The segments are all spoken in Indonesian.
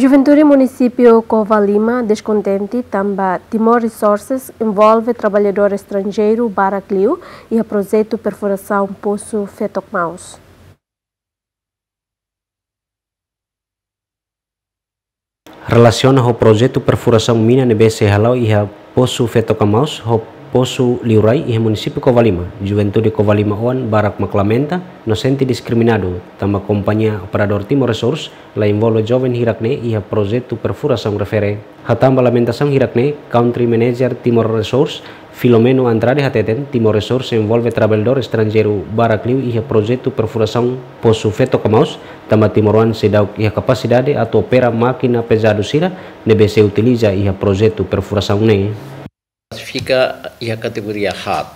Juventude Município Lima, descontente, tamba Timor Resources envolve trabalhador estrangeiro Baracliu e a projeto perfuração Poço Fetocmaus. Relaciona o projeto perfuração mina NBC Halau e a Poço Fetocmaus, Posu liurai e município Kovalima, Juventude Kovalima Oan, Barak Maklamenta, Nosenti Discriminado, Tama kompanya Operador Timo Resource, La Involo joven Hirakne ia a Projeto Perfuração Refere. Hatamba Lamentação Hirakne, Country Manager Timor Resource, Filomeno Andrade Hateten, Timor Resource envolve trabalhador estrangeiro Baracliu e a projeto perfuração posu Feto Camaus, Tama Timoruan sedau ia kapasidade atau ato opera máquina pesado Sira, DBC utiliza ia a projeto perfuração NEI. classifica a categoria hard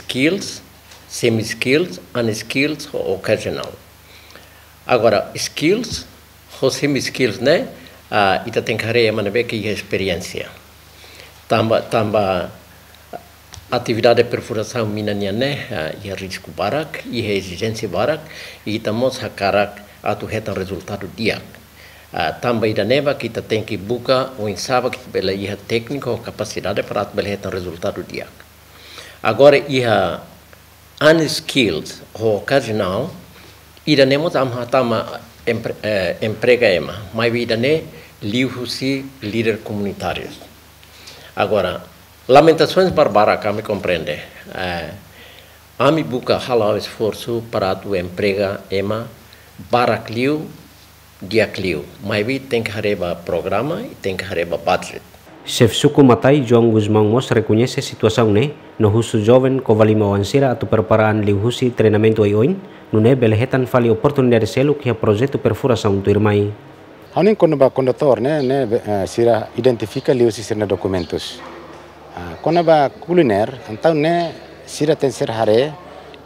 skills, semi-skills, unskills ou occasional. Agora, skills, ou semi-skills, né? Ah, ita tem careia manebe que experiência. Tamba, tamba atividade de perfuração minania né? E ah, risco barak, e exigência barak, e tamos a atu retan resultado diak. Uh, também da neva que tem que buscar o ensaba que pela ia técnica ou capacidade para atbelher o resultado dia. Agora iha unskilled ou ocasional, e da nemo tam hatama eh, emprega ema, mas vida ne livro-se líder comunitários. Agora, lamentações barbara me compreende. Uh, ami busca halau esforço para tu emprega ema, barakliu diakliu. Mai vi tem hareba programa e tem hareba budget. Shevsuku Matai João Guzmão Mos reconhece situação né, no husu jovem covalima wansira atu preparaan liuhusi treinamento ioin, nune belhetan fali oportunidade selu que projeto perfuração do irmai. Anin quando ba condutor né, né eh, sira identifica liusi sirna documentos. Quando ah, ba culiner, então né sira tem ser hare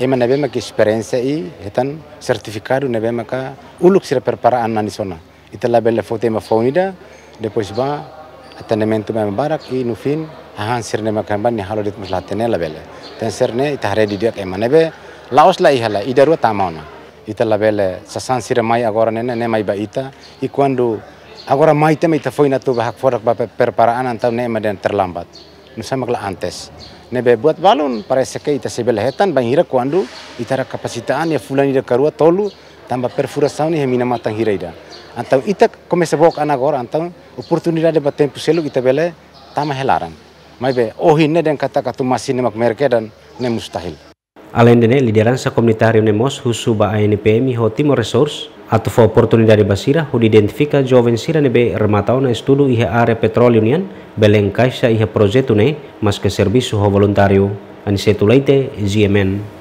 ema na bema ke experience i hetan certificado na bema ka uluk sira preparaan manisona ita la bela fote ma faunida depois ba atendimento ma barak i nufin ahan sir ne makan ban ni halo dit maslatene la bela ten sir ne ita hare didiak ema na be laos la ihala i darua ita la bela sasan sira mai agora ne ne mai ba ita i quando agora mai tema ita foi tu bahak forak ba perparaan antau ne ema den terlambat nusa makla antes buat balon para sekai ita bang hira kuandu ita ra ya fulan ida karua tolu tamba perfuração e remina matang ida antau ita kome sebok anak agora antau oportunida de batem puselu ita bele tama helaran mai be ne den kata katu masih mak merke dan ne mustahil Além de liderança comunitária Unemos, Husuba ANPM e Hotimo Resource atau o oportunidade basira, o identifica jovencira nebe rematau na estudo ihe are petróleo nian, beleng kaisa ihe projeto ne, mas ke serviço ho voluntário. setulaite GMN.